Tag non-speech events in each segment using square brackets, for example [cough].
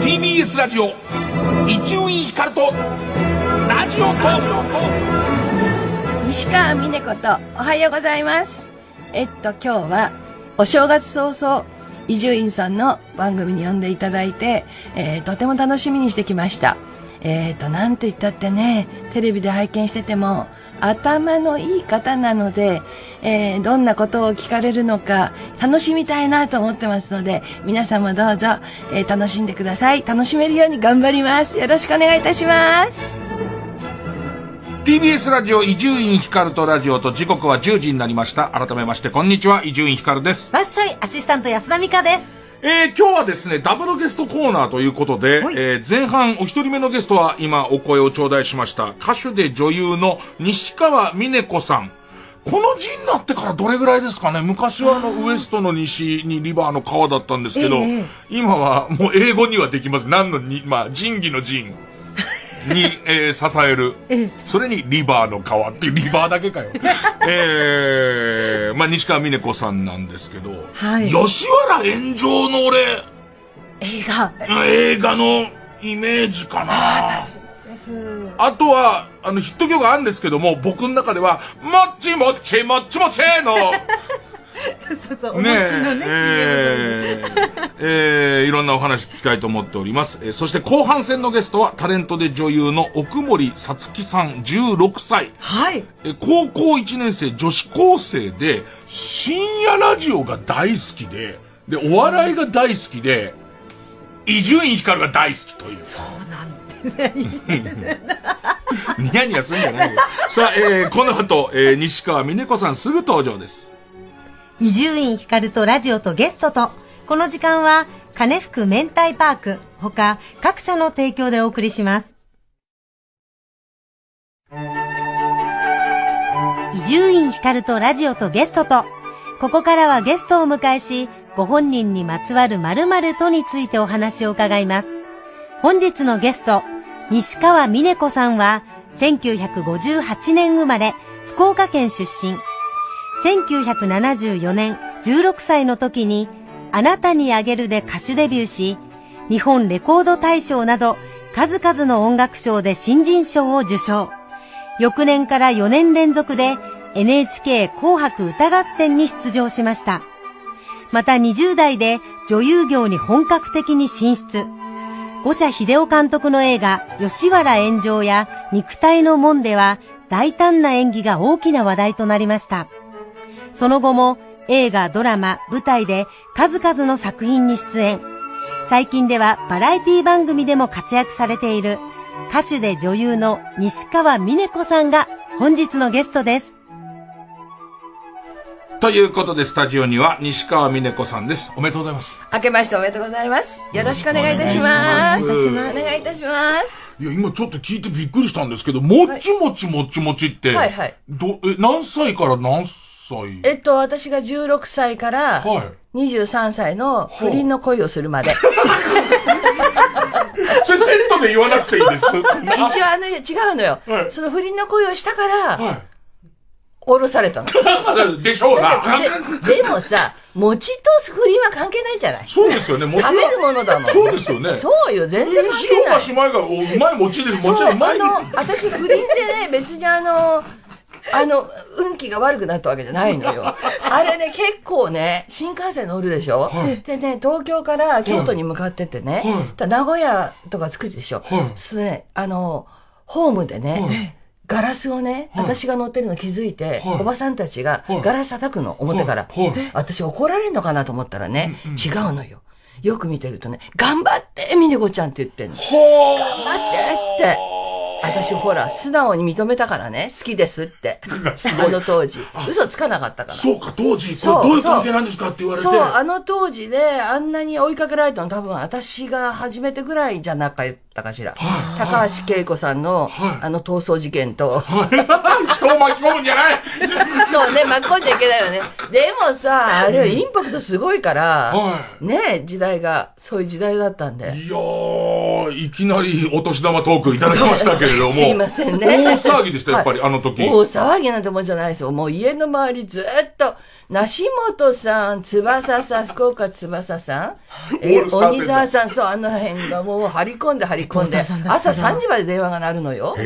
TBS ラジオ伊集院光とラジオと西川美音子とおはようございますえっと今日はお正月早々伊集院さんの番組に呼んでいただいて、えー、とても楽しみにしてきましたえーと、なんと言ったってね、テレビで拝見してても、頭のいい方なので、えー、どんなことを聞かれるのか、楽しみたいなと思ってますので、皆様どうぞ、えー、楽しんでください。楽しめるように頑張ります。よろしくお願いいたします。TBS ラジオ伊集院光とラジオと時刻は10時になりました。改めまして、こんにちは、伊集院光です。バッショイ、アシスタント安田美香です。えー、今日はですね、ダブルゲストコーナーということで、はい、えー、前半お一人目のゲストは今お声を頂戴しました、歌手で女優の西川峰子さん。この字になってからどれぐらいですかね昔はあのウエストの西にリバーの川だったんですけど、えー、今はもう英語にはできます。何のに、まあ、仁義の仁。に、えー、支える。それにリバーの皮っていうリバーだけかよ。[laughs] えー、まあ、西川峰子さんなんですけど、はい、吉原炎上の俺、映画。映画のイメージかな。あとは、あの、ヒット曲あるんですけども、僕の中では、もっちもっちもっちもちの、[laughs] そうそうそう、ね、お餅のね、えー、CM えー、いろんなお話聞きたいと思っております。えー、そして後半戦のゲストは、タレントで女優の奥森さつきさん、16歳。はい。えー、高校1年生、女子高生で、深夜ラジオが大好きで、で、お笑いが大好きで、伊集院光が大好きという。そうなんですね。[laughs] ニヤニヤするんじゃないよ。さあ、えー、この後、えー、西川峰子さんすぐ登場です。伊集院光とラジオとゲストと、この時間は、金福明太パーク、ほか各社の提供でお送りします。伊集院光とラジオとゲストと、ここからはゲストを迎えし、ご本人にまつわる〇〇とについてお話を伺います。本日のゲスト、西川峰子さんは、1958年生まれ、福岡県出身。1974年16歳の時にあなたにあげるで歌手デビューし、日本レコード大賞など数々の音楽賞で新人賞を受賞。翌年から4年連続で NHK 紅白歌合戦に出場しました。また20代で女優業に本格的に進出。五社秀夫監督の映画吉原炎上や肉体の門では大胆な演技が大きな話題となりました。その後も映画、ドラマ、舞台で数々の作品に出演。最近ではバラエティ番組でも活躍されている歌手で女優の西川峰子さんが本日のゲストです。ということで、スタジオには西川美奈子さんです。おめでとうございます。明けましておめでとうございます。よろしくお願いいたします。お願いいたします。いや、今ちょっと聞いてびっくりしたんですけど、もちもちもちもちって、はい、はいはい、どえ何歳から何歳歳えっと、私が16歳から、23歳の不倫の恋をするまで。[laughs] それセットで言わなくていいんです。[laughs] 一応あの、違うのよ。はいその不倫の恋をしたから、は降ろされたの。[laughs] でしょうな。ででもさ、餅と不倫は関係ないじゃないそうですよね。餅はべるものだもん。そうですよね。そうよ、全然関係塩ない。橋前がおうまい餅です。餅はうまい。あの私不倫でね別にあのあの、運気が悪くなったわけじゃないのよ。あれね、結構ね、新幹線乗るでしょ、はい、でね、東京から京都に向かってってね、はい、名古屋とか着くでしょ、はい、ね、あの、ホームでね、ガラスをね、私が乗ってるの気づいて、おばさんたちがガラス叩くの、表から。私怒られるのかなと思ったらね、違うのよ。よく見てるとね、頑張って、ミネコちゃんって言ってんの。頑張ってって。私ほら、素直に認めたからね、好きですって。あの当時。嘘つかなかったから。そうか、当時、これどういう関係なんですかって言われて。そう、あの当時で、あんなに追いかけられたの多分私が初めてぐらいじゃなかっったかしら、はい、高橋恵子さんの、はい、あの逃走事件と、人を巻き込むんじゃない [laughs] そうね巻き込んじゃいけないよねでもさあれインパクトすごいから、ね時代がそういう時代だったんでいやいきなりお年玉トークいただきましたけれどもすいませんね大騒ぎでしたやっぱり、あの時大騒ぎなんてもんじゃないですよもう家の周りずっと梨本さん翼さん福岡翼さん鬼沢さんそうあの辺がもう張り込んで張りり込んで、朝3時まで電話が鳴るのよ。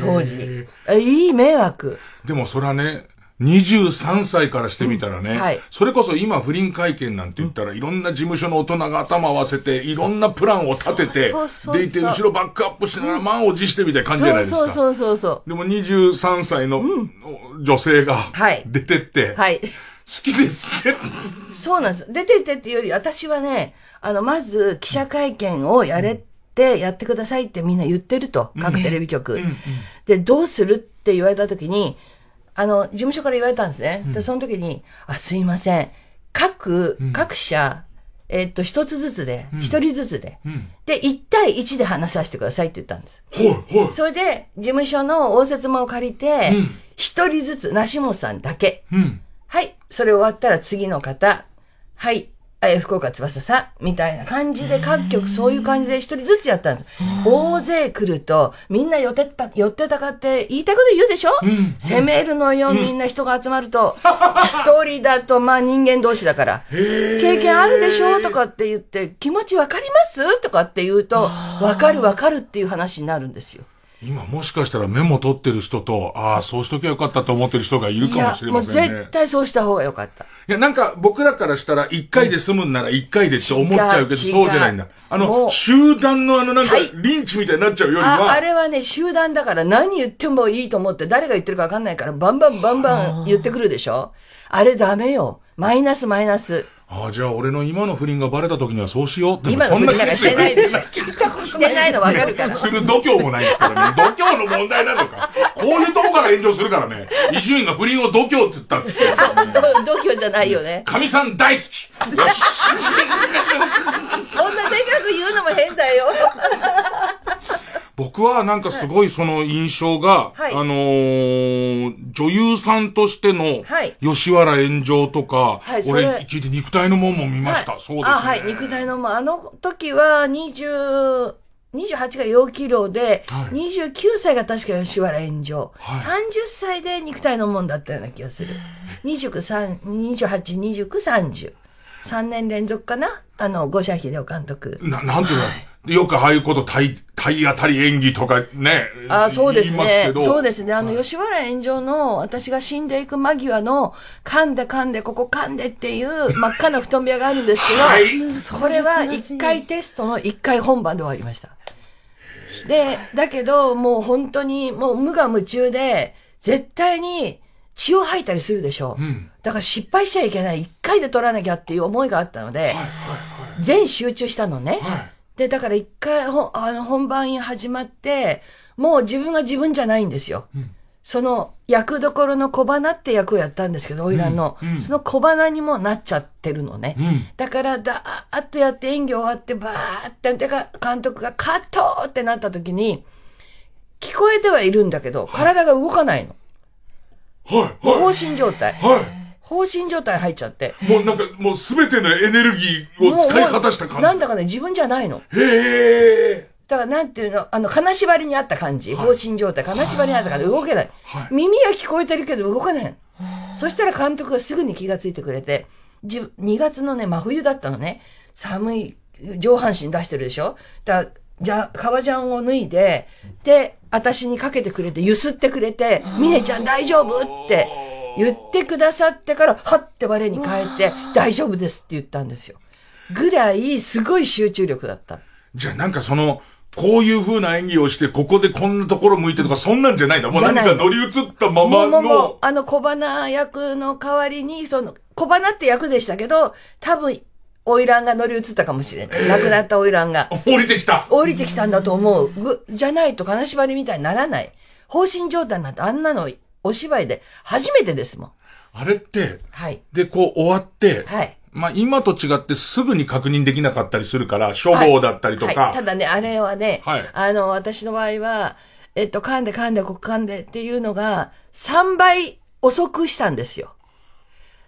当時。いい迷惑。でもそれはね、23歳からしてみたらね、うんはい、それこそ今不倫会見なんて言ったら、うん、いろんな事務所の大人が頭を合わせて、いろんなプランを立てて、でいて、後ろバックアップしながら満を持してみたいな感じじゃないですか。そうそうそうそうでも23歳の女性が出てって、うん、はい、好きですね。そうなんです。出てってっていうより、私はね、あの、まず記者会見をやれっってやってくださいってみんな言ってると、各テレビ局。うんうん、で、どうするって言われた時に、あの、事務所から言われたんですね。で、その時に、あ、すいません。各、各社、えー、っと、一つずつで、一、うん、人ずつで、うん、で、一対一で話させてくださいって言ったんです。ほいほい。それで、事務所の応接間を借りて、一、うん、人ずつ、梨本さんだけ。はい、それ終わったら次の方。はい、え福岡翼さんみたいな感じで各局そういう感じで一人ずつやったんです大勢来るとみんな寄ってた寄ってたかって言いたいこと言うでしょ、うん、攻めるのよ、うん、みんな人が集まると一人だとまあ人間同士だから経験あるでしょとかって言って気持ちわかりますとかって言うとわかるわかるっていう話になるんですよ。今もしかしたらメモ取ってる人と、ああ、そうしときゃよかったと思ってる人がいるかもしれませんね。もう絶対そうした方がよかった。いや、なんか僕らからしたら一回で済むんなら一回でって思っちゃうけど、そうじゃないんだ。あの、集団のあのなんか、リンチみたいになっちゃうよりは、はいあ、あれはね、集団だから何言ってもいいと思って誰が言ってるかわかんないから、バンバンバンバン言ってくるでしょあれダメよ。マイナスマイナス。ああ、じゃあ俺の今の不倫がバレた時にはそうしようって。今の不倫なんかしてないでしょ。聞いたことない。してないのわかるから。する度胸もないですからね。度胸の問題なのか。こういうとこから炎上するからね。伊集院が不倫を度胸って言ったって言ってた、度胸じゃないよね。神さん大好き。よし。[laughs] そんなでかく言うのも変だよ。僕はなんかすごいその印象が、はい、あのー、女優さんとしての、吉原炎上とか、はい、俺聞いて肉体の門も見ました。はい、そうですね。あ、はい、肉体の門。あの時は20、28が陽気量で、はい、29歳が確か吉原炎上、はい、30歳で肉体の門だったような気がする。29、28、29、30。3年連続かなあの、五社秀夫監督。な、なんていうの、はいよくああいうこと体、体当たり演技とかね。ああ、そうですね。そうですね。あの、吉原炎上の、私が死んでいく間際の、噛んで噛んで、ここ噛んでっていう [laughs] 真っ赤な布団部屋があるんですけど、はい、これは一回テストの一回本番で終わりました。で、だけど、もう本当に、もう無我夢中で、絶対に血を吐いたりするでしょう。うん、だから失敗しちゃいけない、一回で取らなきゃっていう思いがあったので、はいはいはい、全集中したのね。はいで、だから一回ほ、あの、本番始まって、もう自分が自分じゃないんですよ。うん、その役どころの小花って役をやったんですけど、花魁の、うんうん、その小花にもなっちゃってるのね。だから、だーっとやって演技終わって、ばーって、でか、監督がカットってなった時に、聞こえてはいるんだけど、体が動かないの。はい、放心状態。はい放心状態入っちゃって。もうなんか、もうすべてのエネルギーを使い果たした感じ。なんだかね、自分じゃないの。へえ。だからなんていうの、あの、金縛りにあった感じ。放心状態。金縛りにあったから動けない。はい、耳が聞こえてるけど動かない。そしたら監督がすぐに気がついてくれて、2月のね、真冬だったのね。寒い、上半身出してるでしょだから、じゃ、革ジャンを脱いで、で、私にかけてくれて、ゆすってくれて、ミネちゃん大丈夫って。言ってくださってから、はって我に返って、大丈夫ですって言ったんですよ。ぐらい、すごい集中力だった。じゃあなんかその、こういう風な演技をして、ここでこんなところ向いてとか、そんなんじゃないんだ。もう何か乗り移ったままの。もうもうあの小花役の代わりに、その、小花って役でしたけど、多分、花魁が乗り移ったかもしれない。亡くなった花魁が。降りてきた降りてきたんだと思う。ぐじゃないと金縛りみたいにならない。放心状態なんてあんなのお芝居で初めてですもん。あれって、はい。で、こう終わって、はい。まあ、今と違ってすぐに確認できなかったりするから、処方だったりとか、はいはい。ただね、あれはね、はい。あの、私の場合は、えっと、噛んで噛んで、ここ噛んでっていうのが、3倍遅くしたんですよ。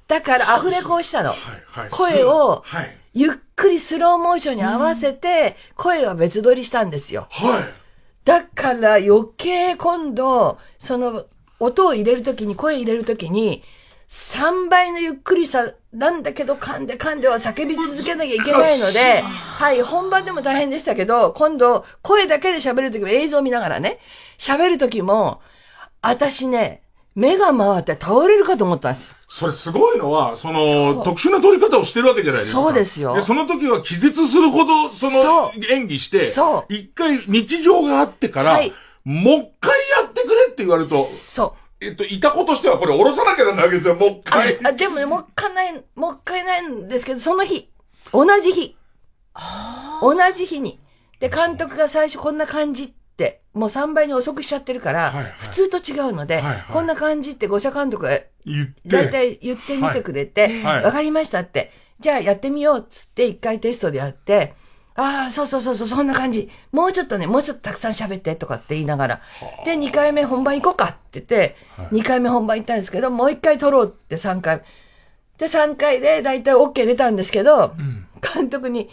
だからアフレコをしたの。はいはい、声を、ゆっくりスローモーションに合わせて、声は別撮りしたんですよ。はい。だから余計今度、その音を入れるときに、声入れるときに、3倍のゆっくりさなんだけど噛んで噛んでは叫び続けなきゃいけないので、はい、本番でも大変でしたけど、今度、声だけで喋るときも映像見ながらね、喋るときも、私ね、目が回って倒れるかと思ったんですそれすごいのは、その、そ特殊な撮り方をしてるわけじゃないですか。そうですよ。で、その時は気絶するほど、その、そ演技して、そう。一回日常があってから、はいもっかいやってくれって言われると。そう。えっと、いた子としてはこれ下ろさなきゃならないわけですよ、もっかい。あ、でもね、もっかない、もっかいないんですけど、その日、同じ日。同じ日に。で、監督が最初こんな感じって、もう3倍に遅くしちゃってるから、はいはい、普通と違うので、はいはい、こんな感じって五社監督が、だいたい言ってみてくれて、わ、はい、はい、かりましたって、じゃあやってみようっつって一回テストでやって、ああ、そうそうそうそう、そんな感じ。もうちょっとね、もうちょっとたくさん喋ってとかって言いながら。で、2回目本番行こうかって言って、2回目本番行ったんですけど、もう1回撮ろうって3回。で、3回で大体 OK 出たんですけど、うん、監督に、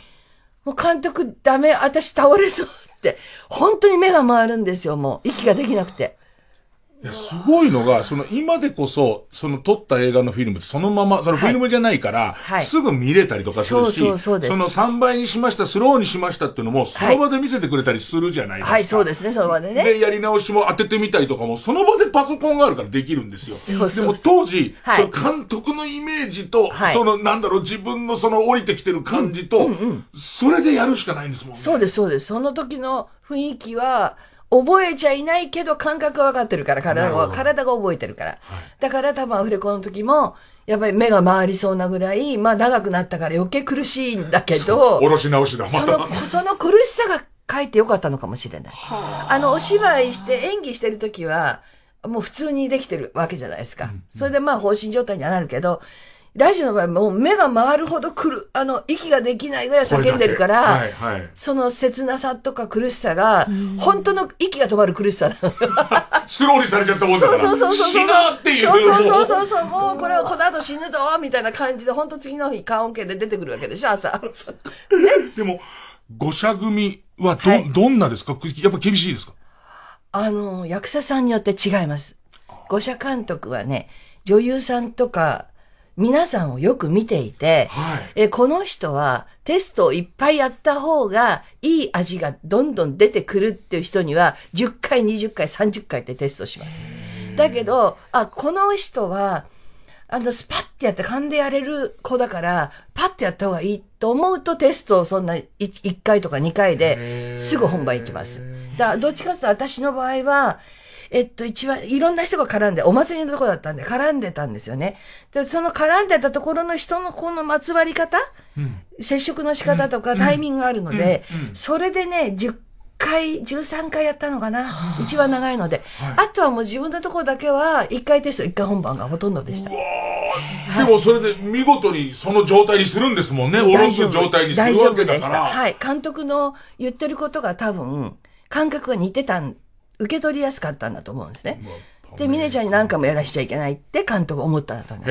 もう監督ダメ、私倒れそうって、本当に目が回るんですよ、もう。息ができなくて。や、すごいのが、その今でこそ、その撮った映画のフィルムってそのまま、そのフィルムじゃないから、はい、すぐ見れたりとかするし、はい、その3倍にしました、スローにしましたっていうのも、その場で見せてくれたりするじゃないですか。はい、そうですね、その場でね。で、やり直しも当ててみたりとかも、その場でパソコンがあるからできるんですよ。そうそうでも当時、その監督のイメージと、その、なんだろう、自分のその降りてきてる感じと、うんうんうん、それでやるしかないんですもんね。そうです、そうです。その時の雰囲気は、覚えちゃいないけど感覚は分かってるから、体が、体が覚えてるから。はい、だから多分アフレコの時も、やっぱり目が回りそうなぐらい、まあ長くなったから余計苦しいんだけど、おろし直しだ、まその、その苦しさが書いてよかったのかもしれない。あの、お芝居して演技してる時は、もう普通にできてるわけじゃないですか。うんうん、それでまあ放心状態にはなるけど、ラジオの場合もう目が回るほどくる、あの、息ができないぐらい叫んでるから、はいはい、その切なさとか苦しさが、本当の息が止まる苦しさスローにされちゃったもんだから。そうそうそうそう。死ぬっていう。そうそうそうそう。もうこれはこの後死ぬぞみたいな感じで、本当次の日、棺桶で出てくるわけでしょ、朝。ね、[laughs] でも、五社組はど、はい、どんなですかやっぱ厳しいですかあの、役者さんによって違います。五社監督はね、女優さんとか、皆さんをよく見ていて、はい、えこの人はテストをいっぱいやった方がいい味がどんどん出てくるっていう人には10回、20回、30回ってテストします。だけど、あ、この人は、あの、スパッてやって勘でやれる子だから、パッてやった方がいいと思うとテストをそんな 1, 1回とか2回ですぐ本番行きます。だどっちかというと私の場合は、えっと、一番、いろんな人が絡んで、お祭りのとこだったんで、絡んでたんですよね。で、その絡んでたところの人のこのまつわり方、うん、接触の仕方とかタイミングがあるので、それでね、10回、13回やったのかな。一番長いので。はい、あとはもう自分のとこだけは、1回テスト、1回本番がほとんどでした。でもそれで見事にその状態にするんですもんね。下ろす状態にするわけだから。はい。監督の言ってることが多分、感覚が似てたん受け取りやすかったんだと思うんですね。で、ミネちゃんに何回もやらしちゃいけないって監督思ったんだと思う。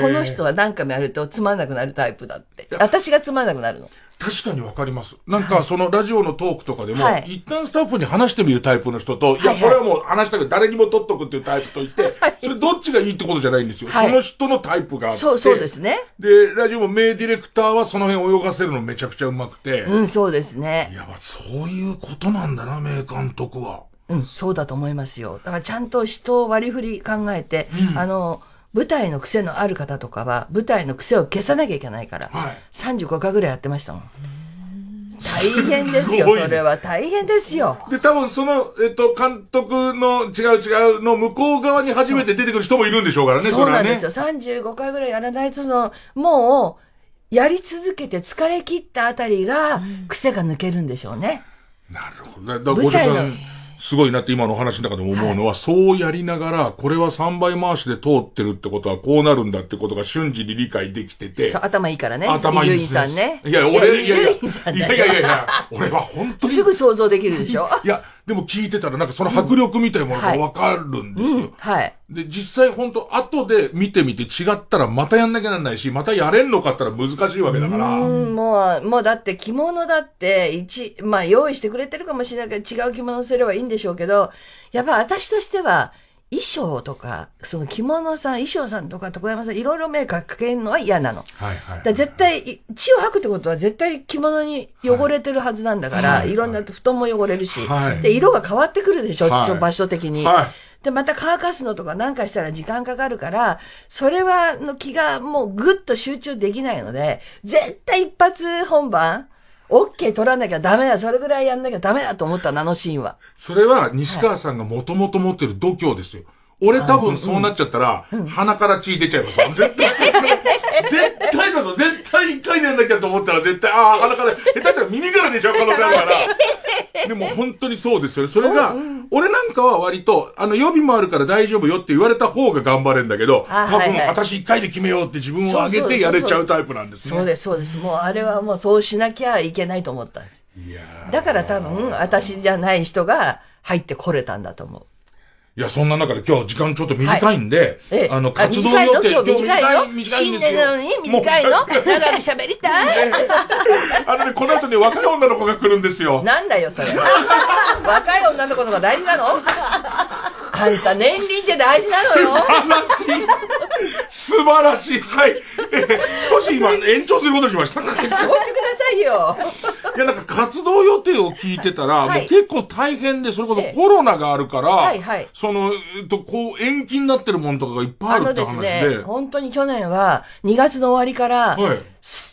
この人は何回もやるとつまんなくなるタイプだって。私がつまんなくなるの。確かにわかります。なんか、そのラジオのトークとかでも、はい、一旦スタッフに話してみるタイプの人と、はい、いや、これはもう話したけど誰にも取っとくっていうタイプと言って、[laughs] はい、それどっちがいいってことじゃないんですよ。はい、その人のタイプがあって。そう、そうですね。で、ラジオも名ディレクターはその辺泳がせるのめちゃくちゃうまくて。うん、そうですね。いや、そういうことなんだな、名監督は。うん、そうだと思いますよ。だからちゃんと人を割り振り考えて、うん、あの、舞台の癖のある方とかは、舞台の癖を消さなきゃいけないから、はい、35回ぐらいやってましたもん。大変ですよ、[laughs] それは大変ですよ。で、多分その、えっと、監督の違う違うの向こう側に初めて出てくる人もいるんでしょうからね、そうなんですよ。35回ぐらいやらないと、その、もう、やり続けて疲れ切ったあたりが、癖が抜けるんでしょうね。うん、なるほど。だから、ご所さん。すごいなって今のお話の中でも思うのは、そうやりながら、これは3倍回しで通ってるってことはこうなるんだってことが瞬時に理解できてて。頭いいからね。頭いい、ね。伊集院さんね。いや、俺、いやいや、いやいやいや、俺は本当に。すぐ想像できるでしょいや、でも聞いてたらなんかその迫力みたいなものがわかるんですよ。うんはいうんはい、で、実際本当後で見てみて違ったらまたやんなきゃなんないし、またやれんのかったら難しいわけだから。うもう、もうだって着物だって一、まあ用意してくれてるかもしれないけど違う着物をすればいいんでしょうけど、やっぱ私としては、衣装とか、その着物さん、衣装さんとか、床山さん、いろいろ目かけるのは嫌なの。はいはい、はい、絶対、血を吐くってことは絶対着物に汚れてるはずなんだから、はい、いろんな布団も汚れるし、はい、で、色が変わってくるでしょ、はい、場所的に。はいで、また乾かすのとかなんかしたら時間かかるから、それは、の気がもうぐっと集中できないので、絶対一発本番、OK 取らなきゃダメだ、それぐらいやんなきゃダメだと思ったなあのシーンは。それは西川さんがもともと持ってる度胸ですよ。俺多分そうなっちゃったら、鼻から血出ちゃいます絶対、[laughs] 絶対だぞ。絶対一回やんなきゃと思ったら絶対、ああ、鼻から、下手したら耳から出ちゃう可能性あるから。[laughs] でも本当にそうですよね。それが、俺なんかは割と、あの、予備もあるから大丈夫よって言われた方が頑張れんだけど、多分、はいはい、私一回で決めようって自分を上げてやれちゃうタイプなんですね。そうです、そうです。もうあれはもうそうしなきゃいけないと思ったんです。だから多分、私じゃない人が入ってこれたんだと思う。いや、そんな中で今日時間ちょっと短いんで、はい、あの、活動予定、短い短い短いんですよ。るのに短いの長く喋りたい、ね、[laughs] あのね、この後ね、若い女の子が来るんですよ。なんだよ、それ。若い女の子の方が大事なのあんた年輪って大事なのよ。素晴らしい。素晴らしい。はい。[laughs] 少し今延長することにしました。そうしてくださいよ。いや、なんか活動予定を聞いてたら、はい、もう結構大変で、それこそコロナがあるから、はいはい、その、えっと、こう延期になってるものとかがいっぱいあるって話で。ですね、本当に去年は2月の終わりから、はい、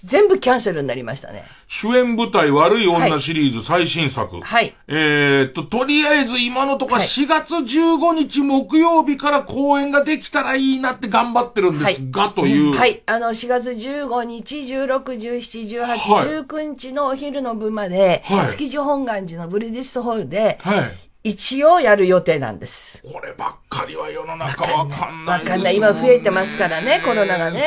全部キャンセルになりましたね。主演舞台悪い女シリーズ最新作。はい。えっと、とりあえず今のところ4月15日木曜日から公演ができたらいいなって頑張ってるんですが、はい、という、ん、はい。あの、4月15日、16、17、18、19日のお昼の分まで、はい、築地本願寺のブリディスホールで、はい。一応やる予定なんです。こればっかりは世の中わかんないわかんない。今増えてますからね、コロナがね。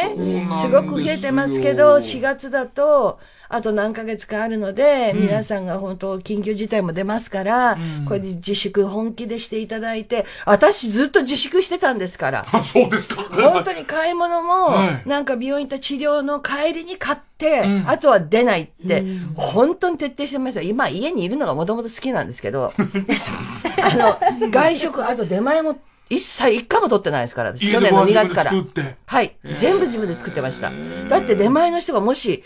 すごく増えてますけど、4月だと、あと何ヶ月かあるので、皆さんが本当緊急事態も出ますから、うん、これで自粛本気でしていただいて、私ずっと自粛してたんですから。[laughs] そうですか。本当に買い物も、なんか病院と治療の帰りに買って、あとは出ないって、本当に徹底してました。今家にいるのがもともと好きなんですけど、[laughs] あの、外食、あと出前も一切一回も取ってないですから、去年の2月から。はい。全部自分で作ってました。だって出前の人がもし、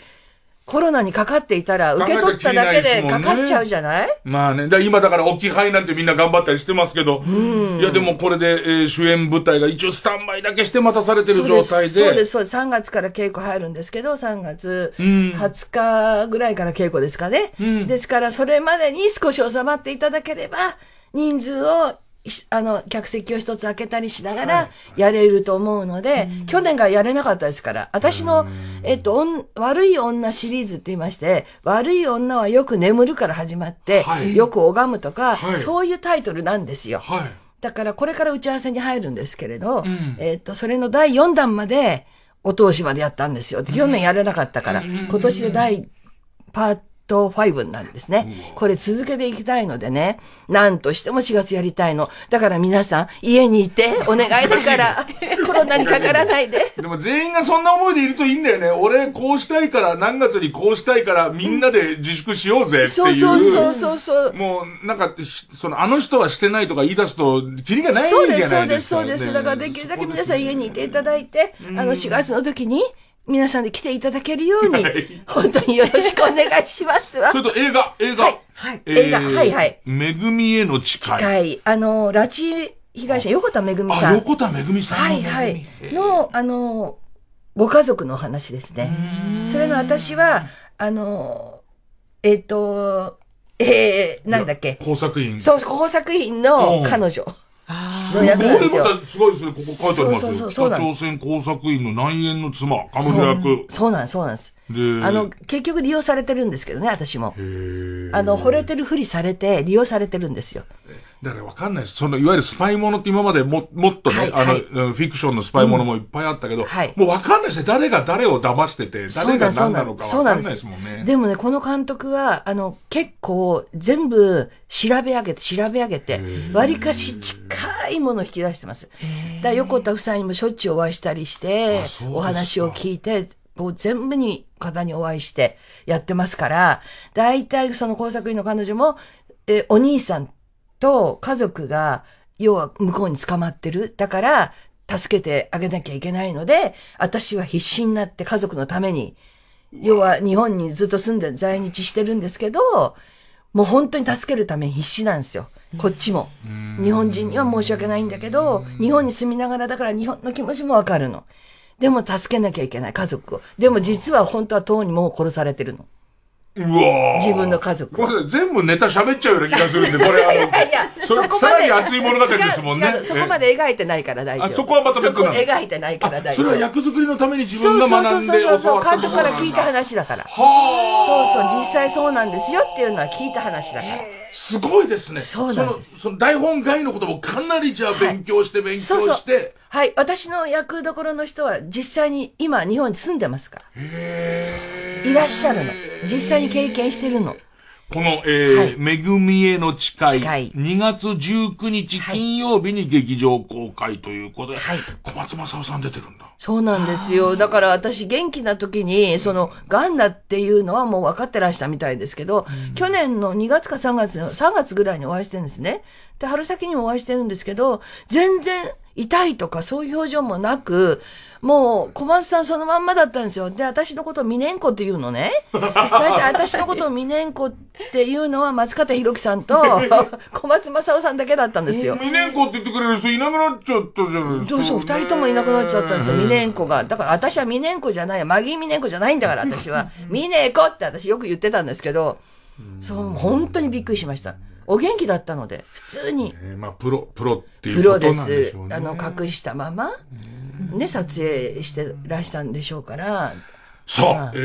コロナにかかっていたら、受け取っただけでかかっちゃうじゃない、ね、まあね。だ今だから、置き配なんてみんな頑張ったりしてますけど、いやでもこれで、えー、主演舞台が一応スタンバイだけして待たされてる状態で。そうです、そうです。3月から稽古入るんですけど、3月20日ぐらいから稽古ですかね。うん、ですから、それまでに少し収まっていただければ、人数をあの、客席を一つ開けたりしながらやれると思うので、はい、去年がやれなかったですから、私の、えっと、悪い女シリーズって言いまして、悪い女はよく眠るから始まって、はい、よく拝むとか、はい、そういうタイトルなんですよ。だからこれから打ち合わせに入るんですけれど、うん、えっと、それの第4弾まで、お通しまでやったんですよ。去年やれなかったから、うん、今年で第パート、ト5ブなんですね。これ続けていきたいのでね、なんとしても4月やりたいの。だから皆さん、家にいて、お願いだから、[laughs] コロナにかからないで。でも全員がそんな思いでいるといいんだよね。俺、こうしたいから、何月にこうしたいから、みんなで自粛しようぜっていう。そうそうそうそうもう、なんか、その、あの人はしてないとか言い出すと、キリがないじゃないですか。そうです、そうです、そうです。だからできるだけ皆さん家にいていただいて、あの4月の時に、皆さんで来ていただけるように、はい、本当によろしくお願いしますわ。それと映画、映画。はい、はい、えー、映画、はいはい。めぐみへの誓い。誓い。あの、拉致被害者、横田めぐみさん。横田めぐみさん。はいはい。の、あの、ご家族の話ですね。それの私は、あの、えっ、ー、と、えー、なんだっけ。工作員。そう、工作員の彼女。すごいまたすごいですね、ここ書いてありますそうそう北朝鮮工作員の内縁の妻、彼女役。そうなんです、そうなんです。であの、結局利用されてるんですけどね、私も。あの、惚れてるふりされて、利用されてるんですよ。だからわかんないです。その、いわゆるスパイものって今までも、もっとね、はいはい、あの、フィクションのスパイものもいっぱいあったけど、うんはい、もうわかんないですね。誰が誰を騙してて、誰が何なのかわかんないですもんねでもね、この監督は、あの、結構、全部、調べ上げて、調べ上げて、わりかし近いものを引き出してます。だ横田夫妻にもしょっちゅうお会いしたりして、お話を聞いて、こう全部に方にお会いしてやってますから、大体その工作員の彼女も、えー、お兄さんと家族が、要は向こうに捕まってる。だから、助けてあげなきゃいけないので、私は必死になって家族のために、要は日本にずっと住んで在日してるんですけど、もう本当に助けるために必死なんですよ。こっちも。日本人には申し訳ないんだけど、日本に住みながらだから日本の気持ちもわかるの。でも助けなきゃいけない家族を。でも実は本当は党にもう殺されてるの。うわ自分の家族。これ全部ネタ喋っちゃうような気がするんで、[laughs] これあの、いやいやそれさらに熱いものだけですもんね。そこまで描いてないから大丈夫。あ、そこはまた別な描いてないから大丈夫。それは役作りのために自分が学んで教わったそうそうそうそう、監督から聞いた話だから。はあ。そうそう、実際そうなんですよっていうのは聞いた話だから。すごいですね。そうなんです。その、その台本外のこともかなりじゃあ勉強して勉強して。はいそうそうはい。私の役どころの人は実際に今日本に住んでますから。いらっしゃるの。実際に経験してるの。この、えー、はい、恵みへの誓い、誓い2月19日金曜日に劇場公開ということで、はい、小松正夫さん出てるんだ。そうなんですよ。だから私元気な時に、その、癌だっていうのはもう分かってらしたみたいですけど、うん、去年の2月か3月、3月ぐらいにお会いしてるんですね。で、春先にもお会いしてるんですけど、全然、痛いとかそういう表情もなく、もう小松さんそのまんまだったんですよ。で、私のことをミネンコって言うのね。た [laughs] い私のことをミネンコっていうのは松方弘樹さんと [laughs] 小松正夫さんだけだったんですよ。ミネンコって言ってくれる人いなくなっちゃったじゃないですか、ね。そうそう、二人ともいなくなっちゃったんですよ、ミネンコが。だから私はミネンコじゃない、マギーミネンコじゃないんだから私は。[laughs] ミネコって私よく言ってたんですけど、そう、本当にびっくりしました。お元気だったので、普通に。えー、まあ、プロ、プロっていうことなんでしょうね。プロです。あの、隠したまま、ね、撮影してらしたんでしょうから、さあ、え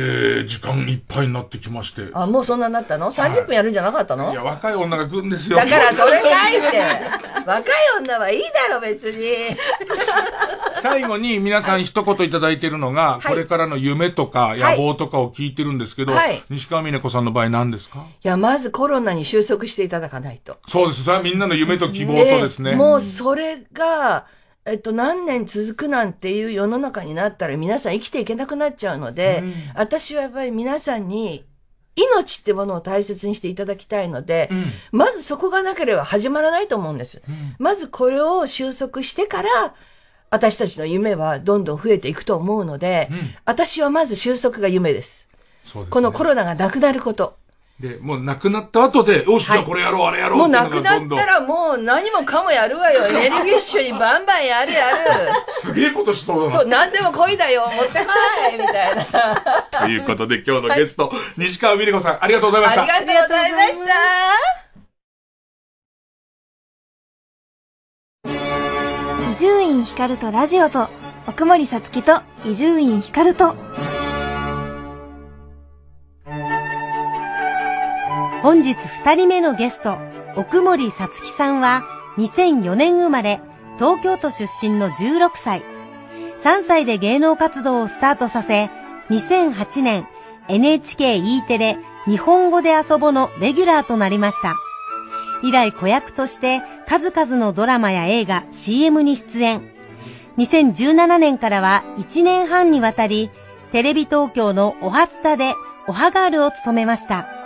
ー、時間いっぱいになってきまして。あ、もうそんなになったの ?30 分やるんじゃなかったのいや、若い女が来るんですよ。だからそれ書いて。[laughs] 若い女はいいだろ、別に。[laughs] 最後に皆さん一言いただいてるのが、はい、これからの夢とか野望とかを聞いてるんですけど、はい、西川峰子さんの場合何ですかいや、まずコロナに収束していただかないと。そうです。それはみんなの夢と希望とですね。ねもうそれが、うんえっと、何年続くなんていう世の中になったら皆さん生きていけなくなっちゃうので、うん、私はやっぱり皆さんに命ってものを大切にしていただきたいので、うん、まずそこがなければ始まらないと思うんです。うん、まずこれを収束してから、私たちの夢はどんどん増えていくと思うので、私はまず収束が夢です。ですね、このコロナがなくなること。で、もうなくなった後で、よし、じゃあこれやろう、あれやろうもうなくなったらもう何もかもやるわよ。[laughs] エネルギッシュにバンバンやるやる。すげえことしそうだな。そう、んでも恋だよ、持ってこい、みたいな。[laughs] ということで今日のゲスト、はい、西川美里子さん、ありがとうございました。ありがとうございました。伊集院光とラジオと、奥森さつきと伊集院光と。本日二人目のゲスト、奥森さつきさんは、2004年生まれ、東京都出身の16歳。3歳で芸能活動をスタートさせ、2008年、NHKE テレ、日本語で遊ぼのレギュラーとなりました。以来子役として数々のドラマや映画、CM に出演。2017年からは1年半にわたり、テレビ東京のおはスタでおはガールを務めました。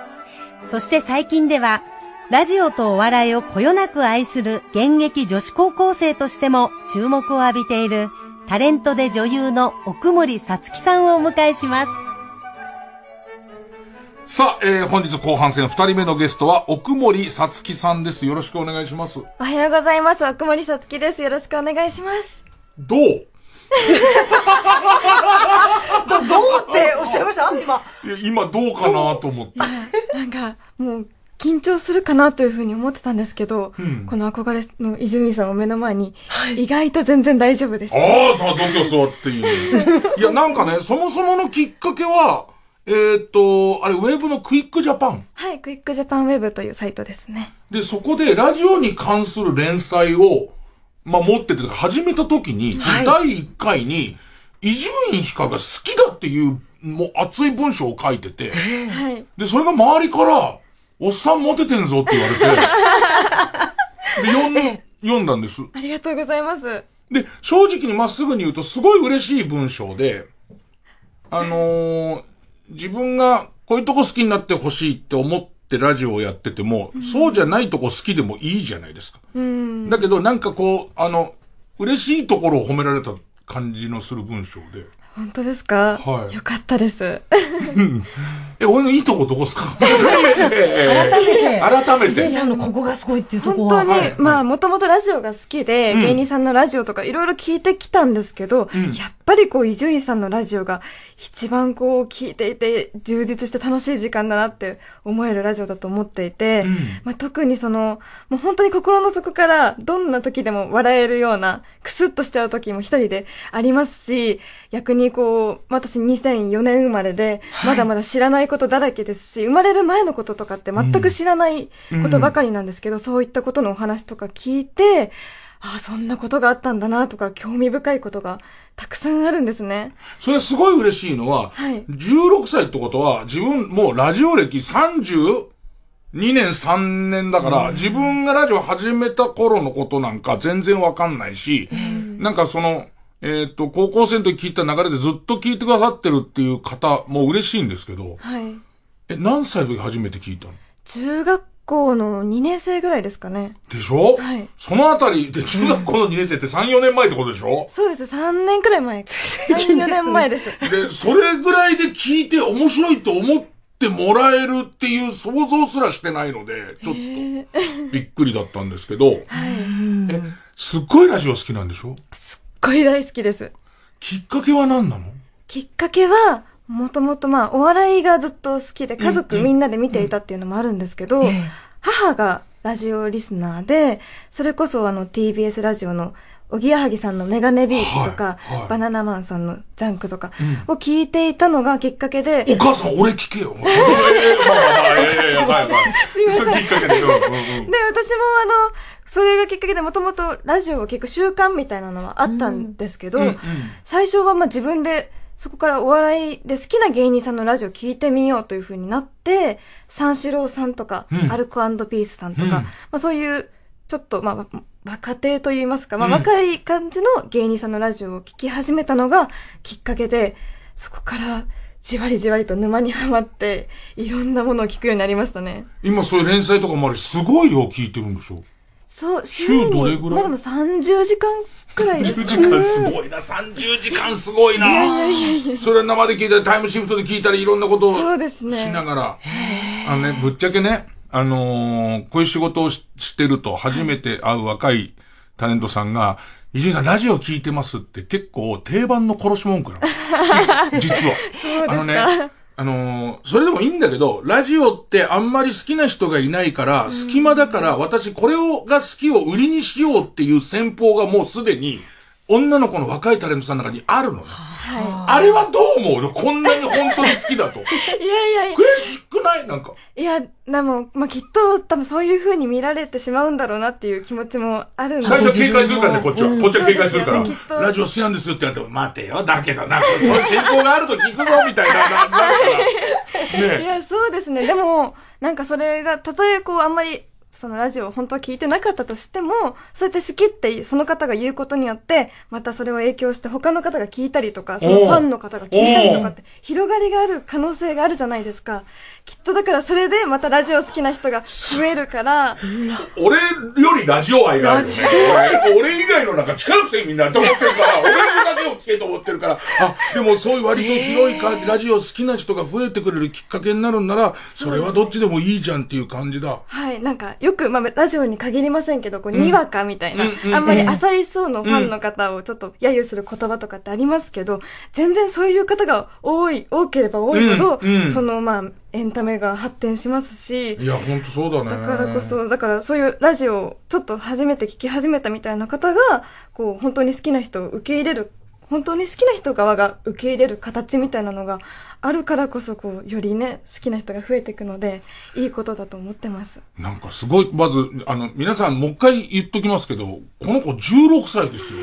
そして最近では、ラジオとお笑いをこよなく愛する現役女子高校生としても注目を浴びているタレントで女優の奥森さつきさんをお迎えします。さあ、えー、本日後半戦二人目のゲストは、奥森さつきさんです。よろしくお願いします。おはようございます。奥森さつきです。よろしくお願いします。どう [laughs] ど [laughs] どうっておっしゃいました今。今どうかなと思って。なんか、もう、緊張するかなというふうに思ってたんですけど、うん、この憧れの伊集院さんを目の前に、はい、意外と全然大丈夫です。ああ、さあ、度胸座っていい、ね、[laughs] いや、なんかね、そもそものきっかけは、えー、っと、あれ、ウェブのクイックジャパン。はい、クイックジャパンウェブというサイトですね。で、そこでラジオに関する連載を、まあ、持ってて、始めた時に、その第1回に、伊集院光が好きだっていう、もう熱い文章を書いてて、で、それが周りから、おっさんモテてんぞって言われて、[laughs] で、読んだんです。ありがとうございます。で、正直にまっすぐに言うと、すごい嬉しい文章で、あのー、自分がこういうとこ好きになってほしいって思っってラジオをやってても、うん、そうじゃないとこ好きでもいいじゃないですか。うん、だけどなんかこう、あの、嬉しいところを褒められた感じのする文章で。本当ですかはい。よかったです。[laughs] え、俺のいいとこどこすか改めて。改めて。さんのここがすごいっていうとこ本当に、はい、まあ、もともとラジオが好きで、うん、芸人さんのラジオとかいろいろ聞いてきたんですけど、うん、やっぱりこう、伊集院さんのラジオが一番こう、聞いていて、充実して楽しい時間だなって思えるラジオだと思っていて、うん、まあ、特にその、もう本当に心の底から、どんな時でも笑えるような、クスッとしちゃう時も一人でありますし、逆にこう、私2004年生まれで、まだまだ知らないことことだらけですし、生まれる前のこととかって全く知らないことばかりなんですけど、うん、そういったことのお話とか聞いて、ああ、そんなことがあったんだなとか、興味深いことがたくさんあるんですね。それすごい嬉しいのは、はい、16歳ってことは、自分もうラジオ歴3 2年3年だから、うん、自分がラジオ始めた頃のことなんか全然わかんないし、うん、なんかその、えっ、ー、と、高校生の時聞いた流れでずっと聞いてくださってるっていう方も嬉しいんですけど、はい。え、何歳の時初めて聞いたの中学校の2年生ぐらいですかね。でしょはい。そのあたりで中学校の2年生って3、4年前ってことでしょそうです。3年くらい前。3、4年前です。[laughs] で、それぐらいで聞いて面白いと思ってもらえるっていう想像すらしてないので、ちょっとびっくりだったんですけど、はい。え、すっごいラジオ好きなんでしょすごい大好きです。きっかけは何なのきっかけは、もともとまあ、お笑いがずっと好きで、家族みんなで見ていたっていうのもあるんですけど、うんうん、母がラジオリスナーで、それこそあの TBS ラジオのおぎやはぎさんのメガネビーチとか、はいはい、バナナマンさんのジャンクとかを聞いていたのがきっかけで。うん、お母さん、俺聞けよ。[laughs] えい [laughs] すみません。きっかけで。で、私もあの、それがきっかけでもともとラジオを聞く習慣みたいなのはあったんですけど、うんうんうん、最初はまあ自分でそこからお笑いで好きな芸人さんのラジオ聞いてみようというふうになって、三四郎さんとか、アルコピースさんとか、まあそういうちょっと、まあ、若手と言いますか、まあ、若い感じの芸人さんのラジオを聴き始めたのがきっかけで、そこからじわりじわりと沼にはまって、いろんなものを聞くようになりましたね。今そういう連載とかもあるし、すごい量聞いてるんでしょそう週どれぐらい、まあ、でも30時間くらいですか、ね、30時間すごいな30時間すごいなそれは生で聞いたりタイムシフトで聞いたりいろんなことをしながら、ね、あのねぶっちゃけねあのー、こういう仕事をしてると初めて会う若いタレントさんが、伊集院さん、ラジオ聞いてますって結構定番の殺し文句なの。[laughs] 実は。あのね、あのー、それでもいいんだけど、ラジオってあんまり好きな人がいないから、隙間だから、私これを、が好きを売りにしようっていう戦法がもうすでに、女の子の若いタレントさんの中にあるのね。はい、あれはどう思うのこんなに本当に好きだと。い [laughs] やいやいや。悔しくないなんか。いや、でも、まあ、きっと、多分そういう風に見られてしまうんだろうなっていう気持ちもあるんで。最初は警戒するからね、こっちは。うん、こっちは警戒するから。ね、ラジオ好きなんですってなっても、待てよ、だけどな、[laughs] そういう信仰があると聞くぞ、みたいな。ななね、[laughs] いや、そうですね。でも、なんかそれが、たとえこう、あんまり、そのラジオを本当は聞いてなかったとしても、そうやって好きってその方が言うことによって、またそれを影響して他の方が聞いたりとか、そのファンの方が聞いたりとかって、広がりがある可能性があるじゃないですか。きっとだからそれでまたラジオ好きな人が増えるから。俺よりラジオ愛がある、俺俺以外のなんか力強いくみんなと思ってるから、俺のラジオ聞けと思ってるから、あ、でもそういう割と広いか、ラジオ好きな人が増えてくれるきっかけになるんなら、それはどっちでもいいじゃんっていう感じだ。はい、なんかよく、まあ、ラジオに限りませんけど、こう、にわかみたいな、あんまり浅い層のファンの方をちょっと揶揄する言葉とかってありますけど、全然そういう方が多い、多ければ多いほど、その、まあ、エンタメが発展しますし。いや、本当そうだね。だからこそ、だからそういうラジオをちょっと初めて聞き始めたみたいな方が、こう、本当に好きな人を受け入れる、本当に好きな人側が受け入れる形みたいなのがあるからこそこうよりね好きな人が増えていくのでいいことだと思ってますなんかすごいまずあの皆さんもう一回言っときますけどこの子16歳ですよ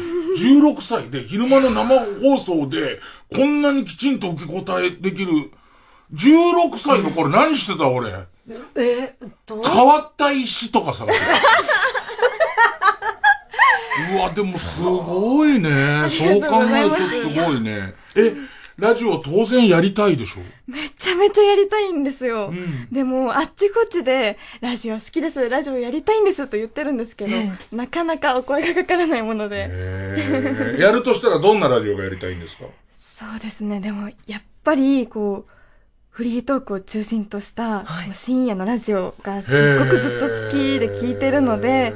16歳で昼間の生放送でこんなにきちんと受け答えできる16歳の頃何してた俺え変わった石とかさ [laughs] うわでもすごいねそう考えるとすごいねえラジオ当然やりたいでしょめちゃめちゃやりたいんですよ、うん、でもあっちこっちで「ラジオ好きですラジオやりたいんです」と言ってるんですけど、なかなかお声がかからないもので、やるとしたらどんなラジオがやりたいんですかそうですねでもやっぱりこうフリートークを中心とした、深夜のラジオがすっごくずっと好きで聞いてるので、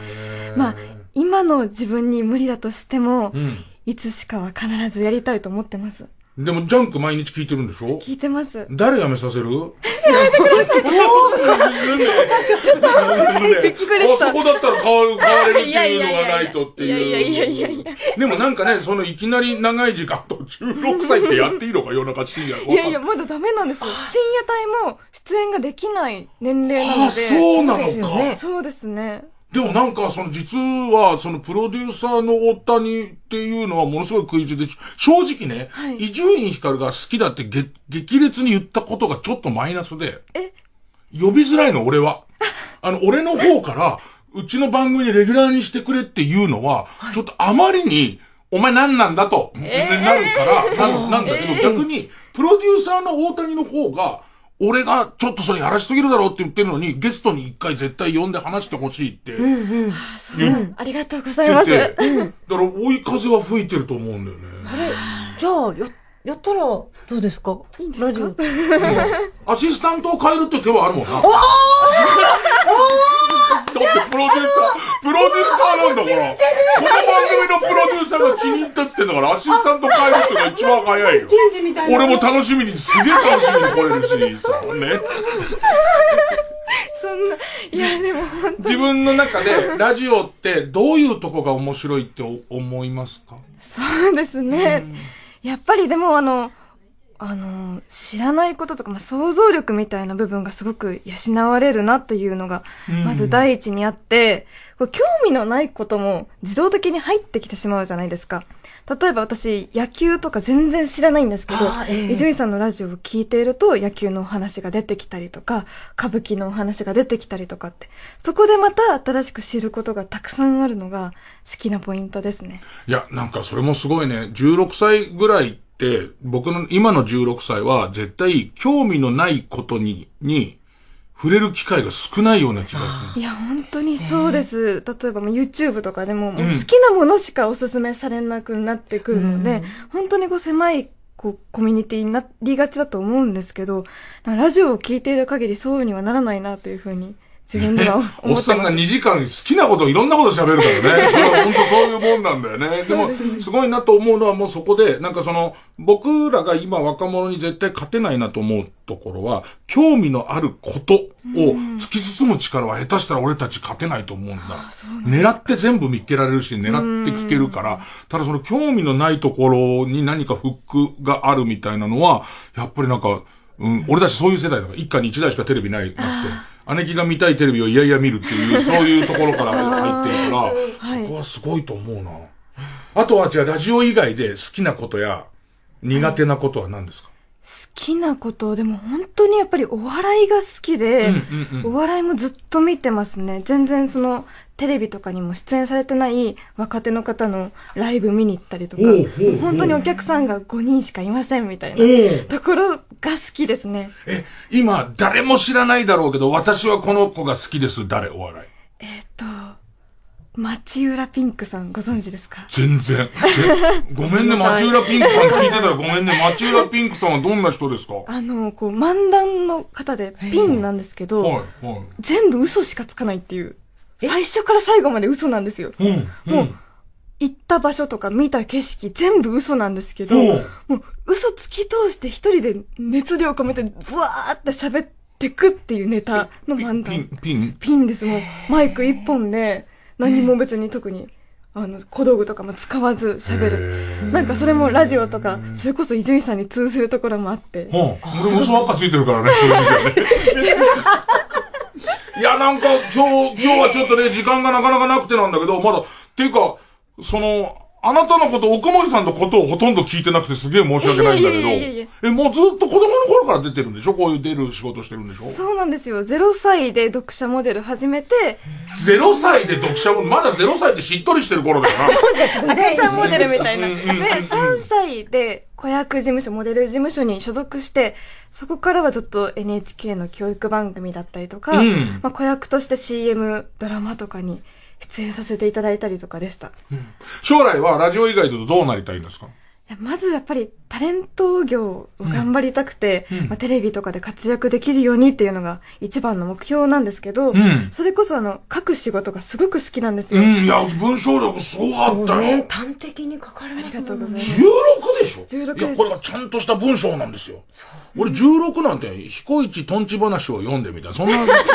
まあ今の自分に無理だとしても、うん、いつしかは必ずやりたいと思ってます。でも、ジャンク毎日聞いてるんでしょ聞いてます。誰辞めさせるやめてください。ちょっと、びっくりした。あそこだったら変わる、変われるっていうのがないとっていう。いやいやいやいやでもなんかね、そのいきなり長い時間と16歳ってやっていいのか、夜中深夜。いやいや、まだダメなんですよ。深夜帯も出演ができない年齢なので。あ、そうなのか。そうですね。でもなんか、その実は、そのプロデューサーの大谷っていうのはものすごい食いついて、正直ね、伊集院光が好きだって激烈に言ったことがちょっとマイナスで、呼びづらいの、俺は。あの、俺の方から、うちの番組にレギュラーにしてくれっていうのは、ちょっとあまりに、お前何なんだと、なるから、ななんだけど、逆に、プロデューサーの大谷の方が、俺がちょっとそれやらしすぎるだろうって言ってるのに、ゲストに一回絶対呼んで話してほしいって。うんうん。ありがとうございます。だから追い風は吹いてると思うんだよね。あれじゃあ、や、やったら、どうですかいいんですかラジオ。アシスタントを変えるって手はあるもんな。おーおーだってプロデューサー、プロデューサーなんだから。この番組のプロデューサーが気に入ったっつってんだから、アシスタント会話とか一番早いよ。俺も楽しみに、すげえ楽しみに来れるし、さ、ね。そんな、いやでも自分の中でラジオってどういうとこが面白いって思いますかそうですね。やっぱりでもあの、あの、知らないこととか、まあ、想像力みたいな部分がすごく養われるなっていうのが、まず第一にあって、こ興味のないことも自動的に入ってきてしまうじゃないですか。例えば私、野球とか全然知らないんですけど、伊集院さんのラジオを聞いていると、野球のお話が出てきたりとか、歌舞伎のお話が出てきたりとかって、そこでまた新しく知ることがたくさんあるのが好きなポイントですね。いや、なんかそれもすごいね。16歳ぐらい、僕の今の16歳は絶対興味のないことに、に、触れる機会が少ないような気がする。いや、本当にそうです。例えば、YouTube とかでも、好きなものしかおすすめされなくなってくるので、うん、本当にこう狭いこうコミュニティになりがちだと思うんですけど、ラジオを聴いている限りそうにはならないなというふうに自分ではおっさんが2時間好きなこといろんなこと喋るからね。[laughs] それは本当そういうもんなんだよね。でも、すごいなと思うのはもうそこで、なんかその、僕らが今若者に絶対勝てないなと思うところは、興味のあることを突き進む力は下手したら俺たち勝てないと思うんだ。狙って全部見っけられるし、狙って聞けるから、ただその興味のないところに何かフックがあるみたいなのは、やっぱりなんか、うん、俺たちそういう世代だから、一家に一台しかテレビない、なって。姉貴が見たいテレビをいやいや見るっていう、そういうところから入ってるから、そこはすごいと思うな。あとは、じゃあ、ラジオ以外で好きなことや、苦手なことは何ですか、好きなこと、でも本当にやっぱりお笑いが好きで、お笑いもずっと見てますね。全然そのテレビとかにも出演されてない若手の方のライブ見に行ったりとか、本当にお客さんが5人しかいませんみたいなところが好きですね。え、今、誰も知らないだろうけど、私はこの子が好きです。誰お笑い。えっと、町浦ピンクさんご存知ですか全然。ごめんね、[laughs] 町浦ピンクさん聞いてたらごめんね。町浦ピンクさんはどんな人ですか [laughs] あの、こう、漫談の方でピンなんですけど、全部嘘しかつかないっていう。最初から最後まで嘘なんですよ。うん、もう、行った場所とか見た景色全部嘘なんですけど、もう嘘つき通して一人で熱量込めてブワーって喋ってくっていうネタの漫談。ピンピンです。もうマイク一本で何も別に特に。あの、小道具とかも使わず喋る。なんかそれもラジオとか、それこそ伊集院さんに通ずるところもあって。うん。俺嘘ばっかついてるからね、ね。[laughs] いや、なんか、今日、今日はちょっとね、時間がなかなかなくてなんだけど、まだ、っていうか、その、あなたのこと、奥森さんのことをほとんど聞いてなくてすげえ申し訳ないんだけど、え、もうずっと子供の頃から出てるんでしょこういう出る仕事してるんでしょそうなんですよ。0歳で読者モデル始めて、0歳で読者モデル、まだ0歳ってしっとりしてる頃だよな。そうですね。赤ちゃんモデルみたいな。で、3歳で子役事務所、モデル事務所に所属して、そこからはずっと NHK の教育番組だったりとか、うん、まあ、子役として CM、ドラマとかに出演させていただいたりとかでした。うん、将来はラジオ以外だとどうなりたいんですかいやまずやっぱりタレント業を頑張りたくて、うん、まあ、テレビとかで活躍できるようにっていうのが一番の目標なんですけど、うん、それこそあの書く仕事がすごく好きなんですよ。うん、いや文章力すごかったよ。ね、端的に書かれますもんね。ありがとうございます。16でしょ ?16 でいやこれがちゃんとした文章なんですよ。俺16なんて彦一とんち話を読んでみたいそんな、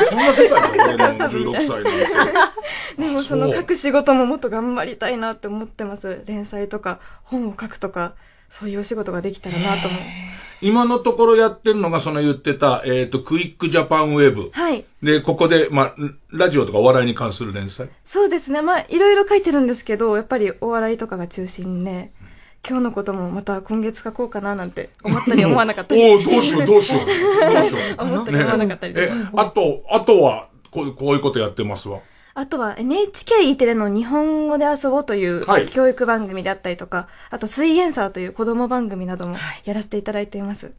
そんな世界だよ、俺の16歳な [laughs] でもその書く仕事ももっと頑張りたいなって思ってます。連載とか本を書くとか。そういうお仕事ができたらなと思う。今のところやってるのが、その言ってた、えっ、ー、と、クイックジャパンウェブ。はい。で、ここで、まあ、ラジオとかお笑いに関する連載そうですね。まあ、いろいろ書いてるんですけど、やっぱりお笑いとかが中心で、ね、今日のこともまた今月書こうかななんて思ったり思わなかったり。[laughs] おどうしようどうしよう。どうしよう。[laughs] 思ったり思わなかったり、え、あと、あとは、こうこういうことやってますわ。あとは NHKE テレの日本語で遊ぼうという教育番組であったりとか、はい、あと水イサーという子供番組などもやらせていただいています。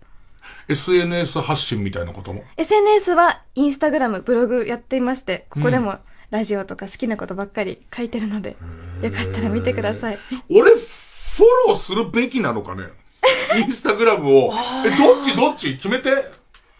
SNS 発信みたいなことも ?SNS はインスタグラム、ブログやっていまして、ここでもラジオとか好きなことばっかり書いてるので、うん、よかったら見てください。俺、フォローするべきなのかね [laughs] インスタグラムを。え、どっちどっち決めて。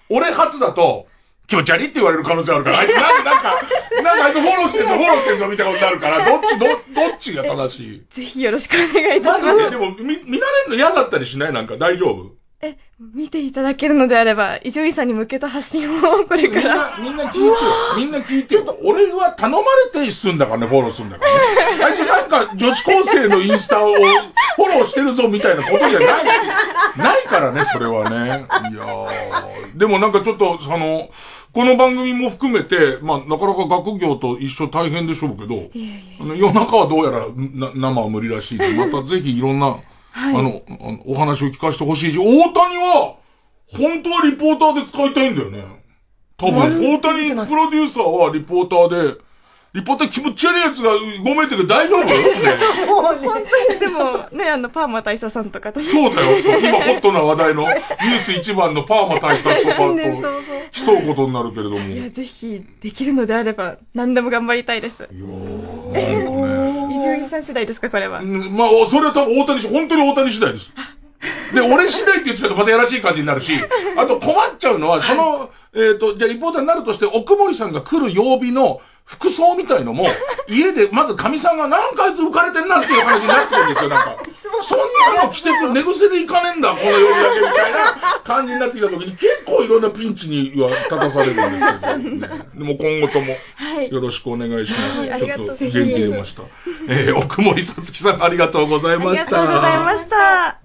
俺初だと、気持ち悪いって言われる可能性あるから、あいつなんなんか、なんかあいつフォローしてんぞ、フォローしてんぞみたいなことあるから、どっち、ど、どっちが正しい [laughs] ぜひよろしくお願いいたします。まジで、でも、見、見られんの嫌だったりしないなんか大丈夫え、見ていただけるのであれば、伊集院さんに向けた発信を、これから。みんな、みんな聞いてよ。みんな聞いてよ。俺は頼まれてすんだからね、フォローすんだからね。あいつなんか女子高生のインスタをフォローしてるぞみたいなことじゃない。[laughs] ないからね、それはね。いやー。でもなんかちょっと、その、この番組も含めて、まあ、なかなか学業と一緒大変でしょうけど、いやいや夜中はどうやらな生は無理らしい。またぜひいろんな、はい、あの、お話を聞かせてほしいし、大谷は、本当はリポーターで使いたいんだよね。多分、大谷プロデューサーはリポーターで、リポーター気持ち悪いやつがごめんってど大丈夫 [laughs] もう、ね、本当にでも、ね、あの、パーマ大佐さんとかそうだよ。今ホットな話題のニュース一番のパーマ大佐とかと、競うことになるけれども。いや、ぜひ、できるのであれば、何でも頑張りたいです。いや獣医さん次第ですか、これは。うん、まあ、それは多分大谷、本当に大谷次第です。で、俺次第って言っちゃうとまたやらしい感じになるし、あと困っちゃうのは、その、えっ、ー、と、じゃあリポーターになるとして、奥森さんが来る曜日の、服装みたいのも、[laughs] 家で、まずかみさんが何回ず浮かれてんなっていう話になってるんですよ、なんか。そんなの着てくる、寝癖でいかねえんだ、この世だけみたいな感じになってきた時に、結構いろんなピンチには立たされるんですけど、ね、[laughs] でも今後とも、よろしくお願いします。はい、ちょっと元気出ました。えー、奥森さつきさん、ありがとうございました。ありがとうございました。